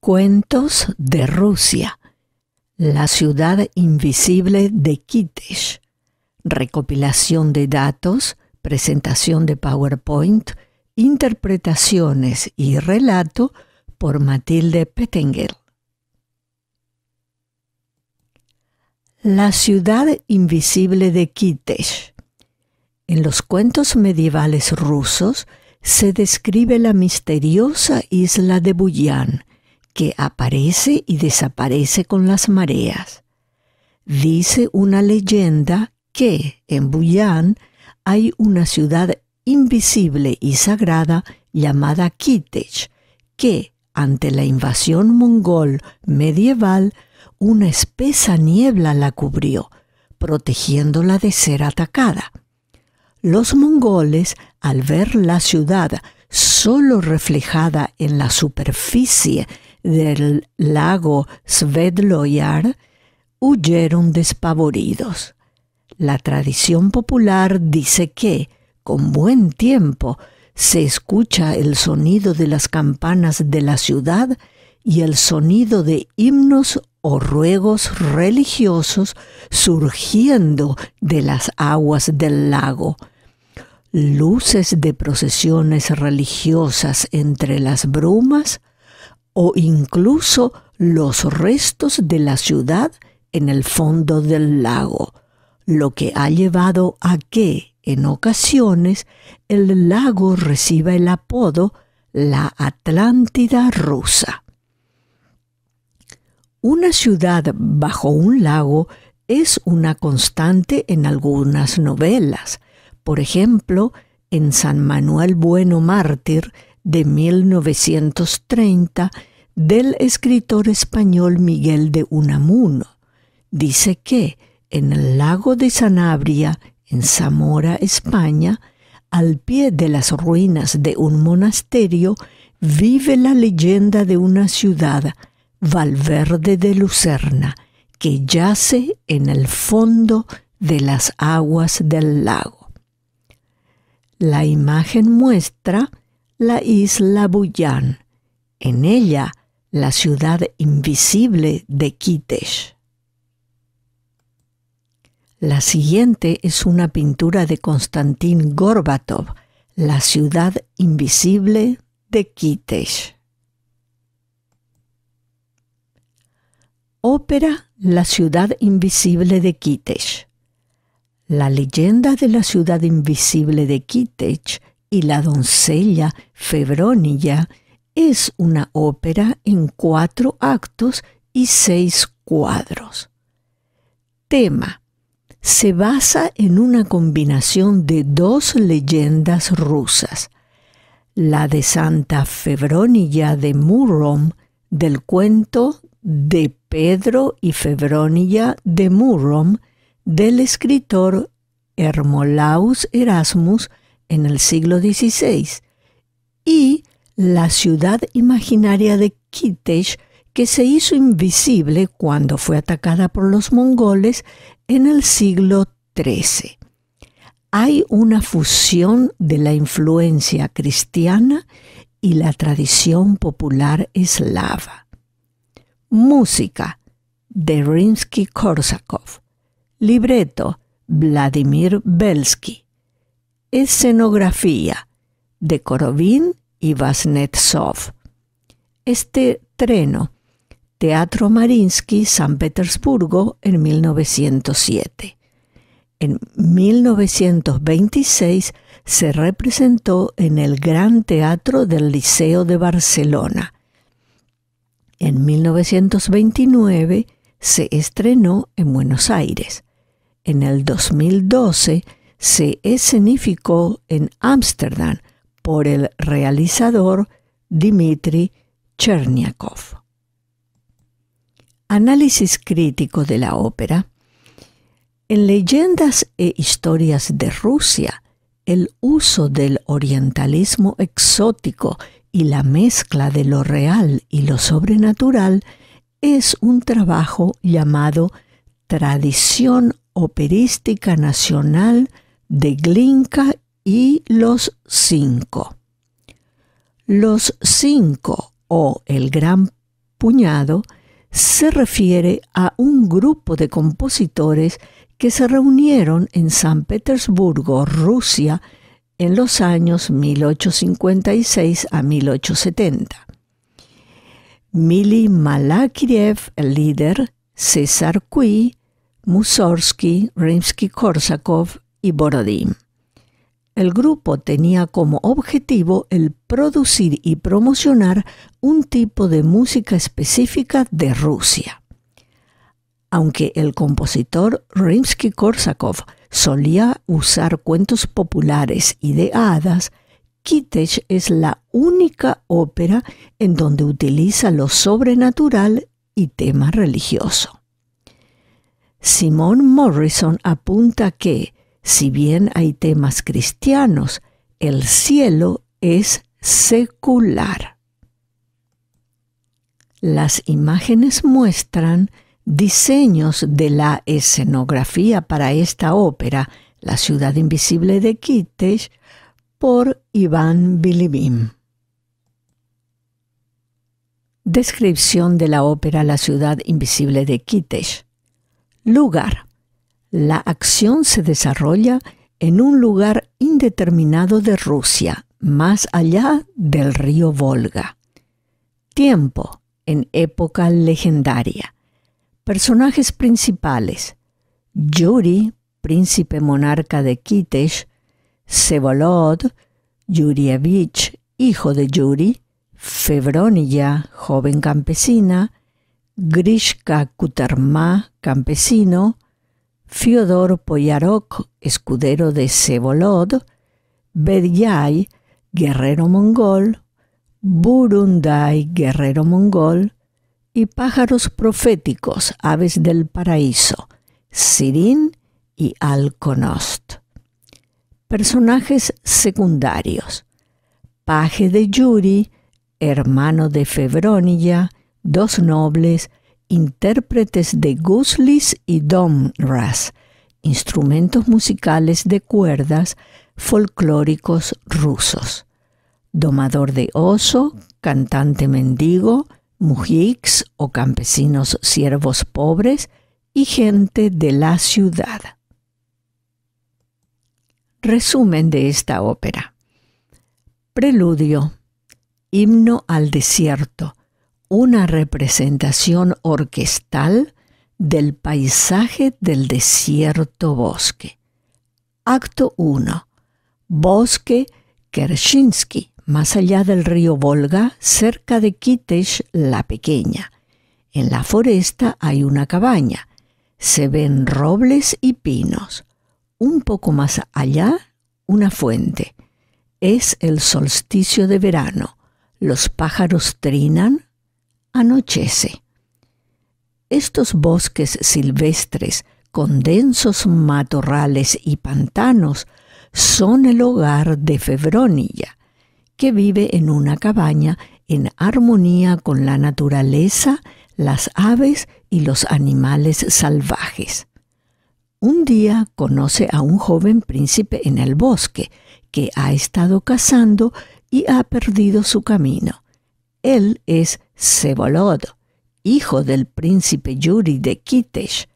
Cuentos de Rusia, la ciudad invisible de Kitesh, recopilación de datos, presentación de PowerPoint, interpretaciones y relato por Matilde Petengel La ciudad invisible de Kitesh. En los cuentos medievales rusos se describe la misteriosa isla de Buyán, que aparece y desaparece con las mareas. Dice una leyenda que en Buyan hay una ciudad invisible y sagrada llamada Kitech, que, ante la invasión mongol medieval, una espesa niebla la cubrió, protegiéndola de ser atacada. Los mongoles, al ver la ciudad solo reflejada en la superficie del lago Svedloyar huyeron despavoridos. La tradición popular dice que, con buen tiempo, se escucha el sonido de las campanas de la ciudad y el sonido de himnos o ruegos religiosos surgiendo de las aguas del lago. Luces de procesiones religiosas entre las brumas, o incluso los restos de la ciudad en el fondo del lago, lo que ha llevado a que, en ocasiones, el lago reciba el apodo la Atlántida rusa. Una ciudad bajo un lago es una constante en algunas novelas, por ejemplo, en San Manuel Bueno Mártir de 1930 del escritor español Miguel de Unamuno. Dice que en el lago de Sanabria, en Zamora, España, al pie de las ruinas de un monasterio, vive la leyenda de una ciudad, Valverde de Lucerna, que yace en el fondo de las aguas del lago. La imagen muestra la isla Bullán. En ella la ciudad invisible de Kitesh. La siguiente es una pintura de Konstantin Gorbatov, La ciudad invisible de Kitesh. Ópera La ciudad invisible de Kitesh. La leyenda de la ciudad invisible de Kitesh y la doncella Febronilla es una ópera en cuatro actos y seis cuadros. Tema. Se basa en una combinación de dos leyendas rusas, la de Santa Febronia de Murom del cuento de Pedro y Febronia de Murrom del escritor Hermolaus Erasmus en el siglo XVI y la ciudad imaginaria de Kitesh que se hizo invisible cuando fue atacada por los mongoles en el siglo XIII. Hay una fusión de la influencia cristiana y la tradición popular eslava. Música de Rinsky korsakov Libreto Vladimir Belsky. Escenografía de Korovin Ivasnetsov. Este treno, Teatro Marinsky, San Petersburgo, en 1907. En 1926 se representó en el Gran Teatro del Liceo de Barcelona. En 1929 se estrenó en Buenos Aires. En el 2012 se escenificó en Ámsterdam por el realizador Dmitry Cherniakov. Análisis crítico de la ópera. En leyendas e historias de Rusia, el uso del orientalismo exótico y la mezcla de lo real y lo sobrenatural es un trabajo llamado Tradición Operística Nacional de Glinka y los cinco. Los cinco o el gran puñado se refiere a un grupo de compositores que se reunieron en San Petersburgo, Rusia, en los años 1856 a 1870. Mili Malakiriev, el líder, César Cui, Mussorgsky, Rimsky-Korsakov y Borodin. El grupo tenía como objetivo el producir y promocionar un tipo de música específica de Rusia. Aunque el compositor Rimsky-Korsakov solía usar cuentos populares y de hadas, Kitech es la única ópera en donde utiliza lo sobrenatural y tema religioso. Simon Morrison apunta que si bien hay temas cristianos, el cielo es secular. Las imágenes muestran diseños de la escenografía para esta ópera, La ciudad invisible de Kitesh, por Iván Bilibim. Descripción de la ópera La ciudad invisible de Kitesh Lugar la acción se desarrolla en un lugar indeterminado de Rusia, más allá del río Volga. Tiempo, en época legendaria. Personajes principales. Yuri, príncipe monarca de Kitesh, Sevolod, Yurievich, hijo de Yuri, Febronilla, joven campesina, Grishka Kuterma, campesino, Fiodor Poyarok, escudero de Sevolod, Bedyay, guerrero mongol, Burundai, guerrero mongol, y pájaros proféticos, aves del paraíso, Sirin y Alkonost. Personajes secundarios. Paje de Yuri, hermano de Febrónia, dos nobles, intérpretes de guslis y domras, instrumentos musicales de cuerdas folclóricos rusos. Domador de oso, cantante mendigo, mujiks o campesinos siervos pobres y gente de la ciudad. Resumen de esta ópera. Preludio. Himno al desierto una representación orquestal del paisaje del desierto bosque. Acto 1. Bosque Kershinsky, más allá del río Volga, cerca de Kitesh la Pequeña. En la foresta hay una cabaña. Se ven robles y pinos. Un poco más allá, una fuente. Es el solsticio de verano. Los pájaros trinan, anochece. Estos bosques silvestres con densos matorrales y pantanos son el hogar de Febronilla, que vive en una cabaña en armonía con la naturaleza, las aves y los animales salvajes. Un día conoce a un joven príncipe en el bosque que ha estado cazando y ha perdido su camino. Él es Sebolod, hijo del príncipe Yuri de Kitesh.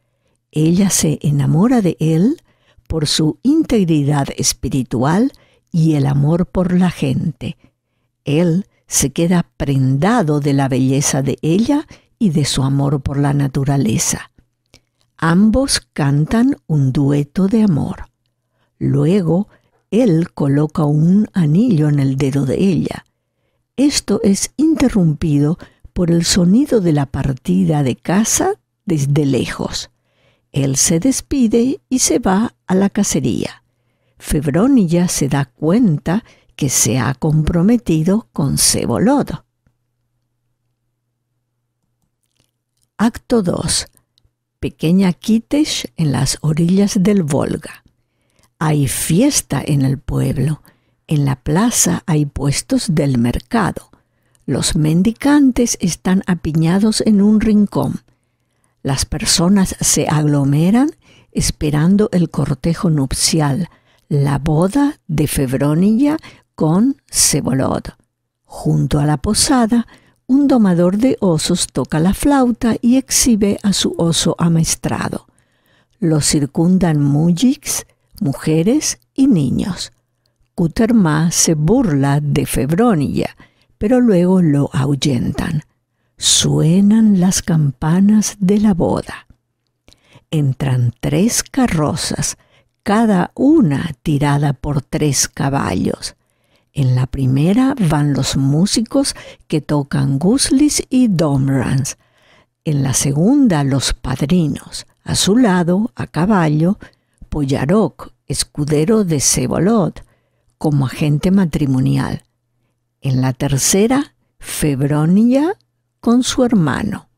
Ella se enamora de él por su integridad espiritual y el amor por la gente. Él se queda prendado de la belleza de ella y de su amor por la naturaleza. Ambos cantan un dueto de amor. Luego, él coloca un anillo en el dedo de ella. Esto es interrumpido por el sonido de la partida de casa desde lejos. Él se despide y se va a la cacería. ya se da cuenta que se ha comprometido con Cebolodo. Acto 2. Pequeña Kitesh en las orillas del Volga. Hay fiesta en el pueblo. En la plaza hay puestos del mercado. Los mendicantes están apiñados en un rincón. Las personas se aglomeran esperando el cortejo nupcial, la boda de Febronilla con Cebolod. Junto a la posada, un domador de osos toca la flauta y exhibe a su oso amaestrado. Lo circundan mujiks, mujeres y niños. Kuterma se burla de Febronilla pero luego lo ahuyentan. Suenan las campanas de la boda. Entran tres carrozas, cada una tirada por tres caballos. En la primera van los músicos que tocan guslis y domrans. En la segunda los padrinos. A su lado, a caballo, Pollaroc, escudero de Cebolot, como agente matrimonial. En la tercera, Febronia con su hermano.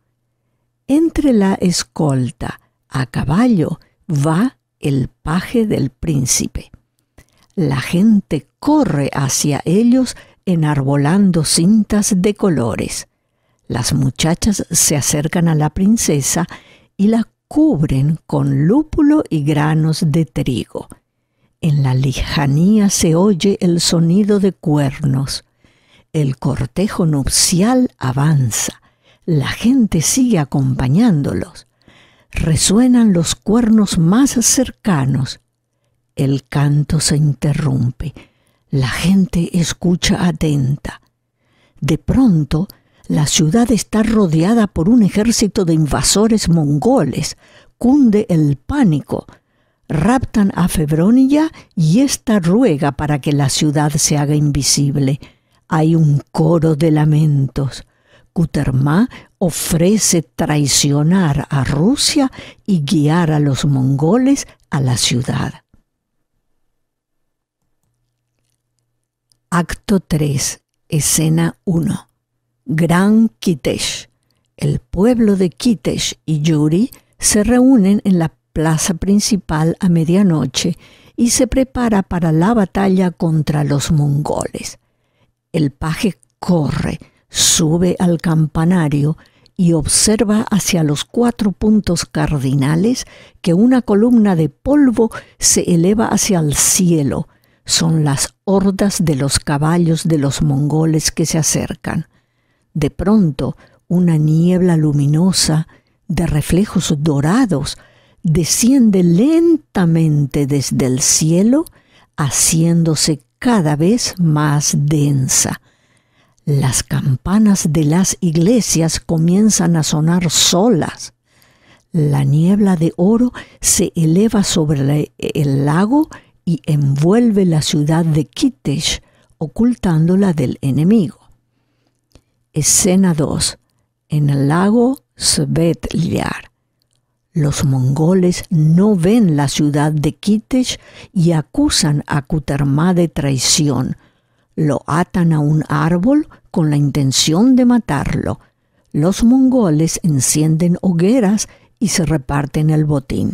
Entre la escolta, a caballo, va el paje del príncipe. La gente corre hacia ellos enarbolando cintas de colores. Las muchachas se acercan a la princesa y la cubren con lúpulo y granos de trigo. En la lijanía se oye el sonido de cuernos. El cortejo nupcial avanza, la gente sigue acompañándolos, resuenan los cuernos más cercanos, el canto se interrumpe, la gente escucha atenta. De pronto, la ciudad está rodeada por un ejército de invasores mongoles. Cunde el pánico. Raptan a Febronia y esta ruega para que la ciudad se haga invisible hay un coro de lamentos. Kutermá ofrece traicionar a Rusia y guiar a los mongoles a la ciudad. Acto 3, escena 1. Gran Kitesh. El pueblo de Kitesh y Yuri se reúnen en la plaza principal a medianoche y se prepara para la batalla contra los mongoles. El paje corre, sube al campanario y observa hacia los cuatro puntos cardinales que una columna de polvo se eleva hacia el cielo. Son las hordas de los caballos de los mongoles que se acercan. De pronto, una niebla luminosa, de reflejos dorados, desciende lentamente desde el cielo, haciéndose cada vez más densa. Las campanas de las iglesias comienzan a sonar solas. La niebla de oro se eleva sobre el lago y envuelve la ciudad de Kitesh, ocultándola del enemigo. Escena 2. En el lago Svetliar. Los mongoles no ven la ciudad de Kitesh y acusan a Kutarma de traición. Lo atan a un árbol con la intención de matarlo. Los mongoles encienden hogueras y se reparten el botín.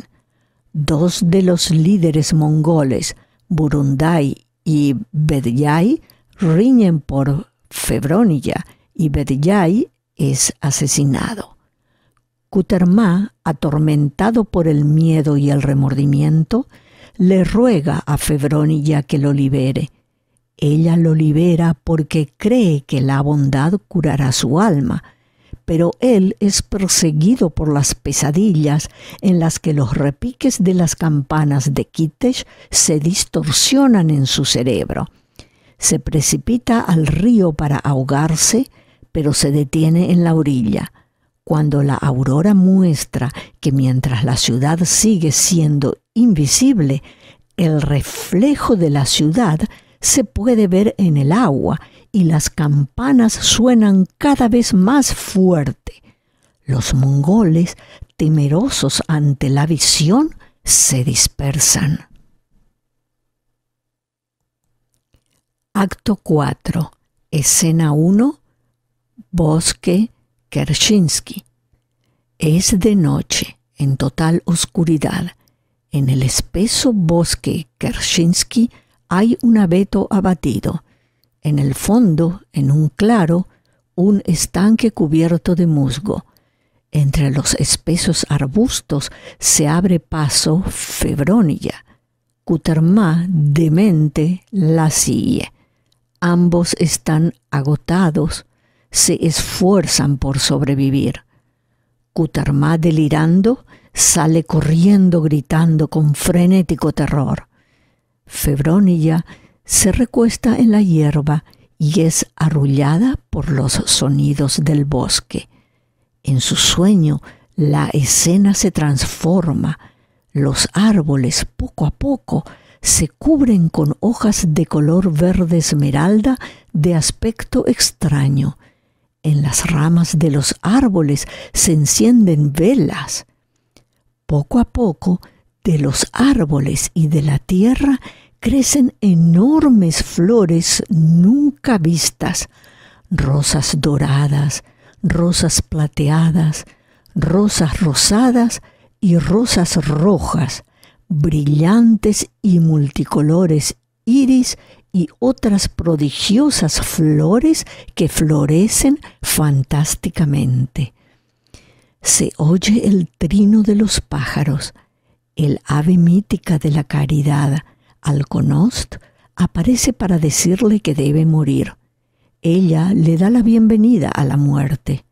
Dos de los líderes mongoles, Burundai y Bedyai, riñen por Febronia y Bedyai es asesinado. Kutermá, atormentado por el miedo y el remordimiento, le ruega a Febronilla que lo libere. Ella lo libera porque cree que la bondad curará su alma, pero él es perseguido por las pesadillas en las que los repiques de las campanas de Kitesh se distorsionan en su cerebro. Se precipita al río para ahogarse, pero se detiene en la orilla cuando la aurora muestra que mientras la ciudad sigue siendo invisible, el reflejo de la ciudad se puede ver en el agua y las campanas suenan cada vez más fuerte. Los mongoles, temerosos ante la visión, se dispersan. Acto 4. Escena 1. Bosque Kershinsky. Es de noche, en total oscuridad. En el espeso bosque Kershinsky hay un abeto abatido. En el fondo, en un claro, un estanque cubierto de musgo. Entre los espesos arbustos se abre paso Febronia. Cutermá, demente, la sigue. Ambos están agotados, se esfuerzan por sobrevivir. Kutarmá delirando, sale corriendo gritando con frenético terror. Febrónilla se recuesta en la hierba y es arrullada por los sonidos del bosque. En su sueño la escena se transforma. Los árboles poco a poco se cubren con hojas de color verde esmeralda de aspecto extraño. En las ramas de los árboles se encienden velas. Poco a poco, de los árboles y de la tierra crecen enormes flores nunca vistas, rosas doradas, rosas plateadas, rosas rosadas y rosas rojas, brillantes y multicolores iris y otras prodigiosas flores que florecen fantásticamente. Se oye el trino de los pájaros. El ave mítica de la caridad, Alconost, aparece para decirle que debe morir. Ella le da la bienvenida a la muerte.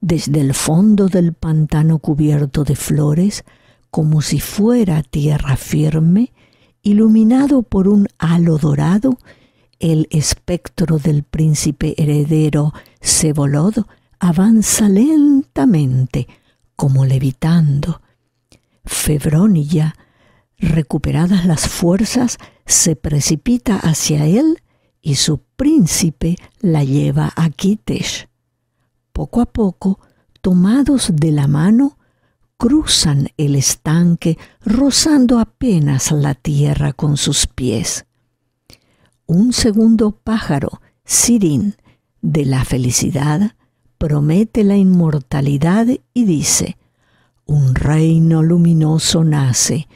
Desde el fondo del pantano cubierto de flores, como si fuera tierra firme, Iluminado por un halo dorado, el espectro del príncipe heredero Sebolod avanza lentamente, como levitando. ya, recuperadas las fuerzas, se precipita hacia él y su príncipe la lleva a Kitesh. Poco a poco, tomados de la mano, cruzan el estanque rozando apenas la tierra con sus pies. Un segundo pájaro, Sirin, de la felicidad, promete la inmortalidad y dice, un reino luminoso nace,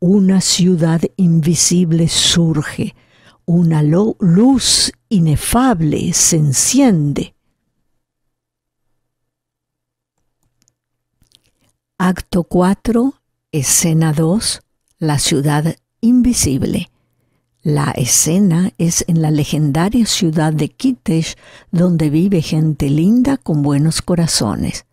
una ciudad invisible surge, una luz inefable se enciende. Acto 4, escena 2, la ciudad invisible. La escena es en la legendaria ciudad de Kitesh, donde vive gente linda con buenos corazones.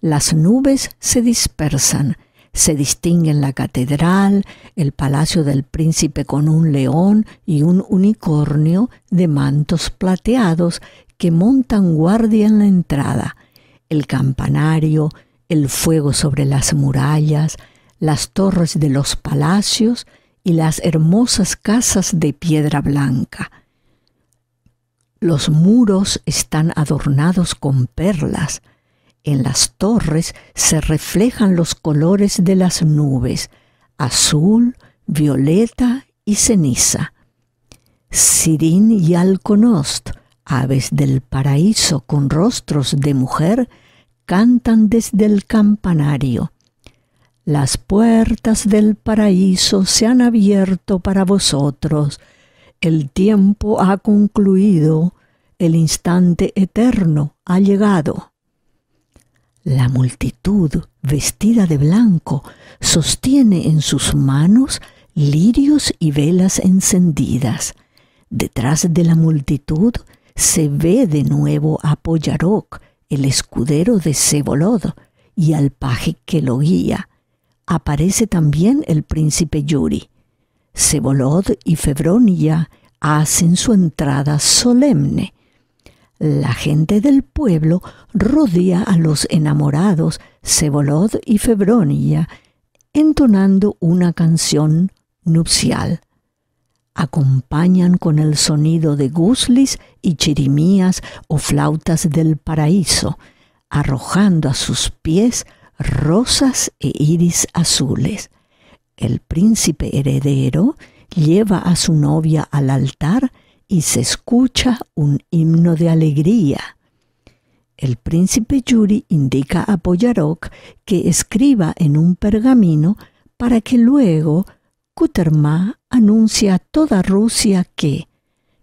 Las nubes se dispersan, se distinguen la catedral, el palacio del príncipe con un león y un unicornio de mantos plateados que montan guardia en la entrada, el campanario, el fuego sobre las murallas, las torres de los palacios y las hermosas casas de piedra blanca. Los muros están adornados con perlas. En las torres se reflejan los colores de las nubes, azul, violeta y ceniza. Sirín y Alconost, aves del paraíso con rostros de mujer, cantan desde el campanario. Las puertas del paraíso se han abierto para vosotros. El tiempo ha concluido, el instante eterno ha llegado. La multitud, vestida de blanco, sostiene en sus manos lirios y velas encendidas. Detrás de la multitud se ve de nuevo a el escudero de Sebolod y al paje que lo guía. Aparece también el príncipe Yuri. Sebolod y Febronia hacen su entrada solemne. La gente del pueblo rodea a los enamorados Sebolod y Febronia, entonando una canción nupcial acompañan con el sonido de guzlis y chirimías o flautas del paraíso, arrojando a sus pies rosas e iris azules. El príncipe heredero lleva a su novia al altar y se escucha un himno de alegría. El príncipe Yuri indica a Poyarok que escriba en un pergamino para que luego Kuterma anuncia a toda Rusia que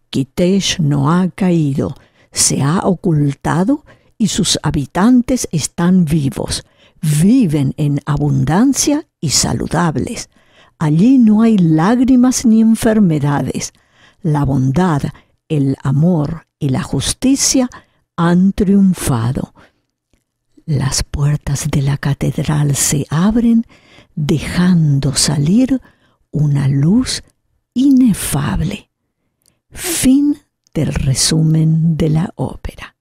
Kitesh no ha caído, se ha ocultado y sus habitantes están vivos, viven en abundancia y saludables. Allí no hay lágrimas ni enfermedades. La bondad, el amor y la justicia han triunfado. Las puertas de la catedral se abren dejando salir una luz inefable. Fin del resumen de la ópera.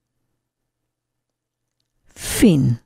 Fin.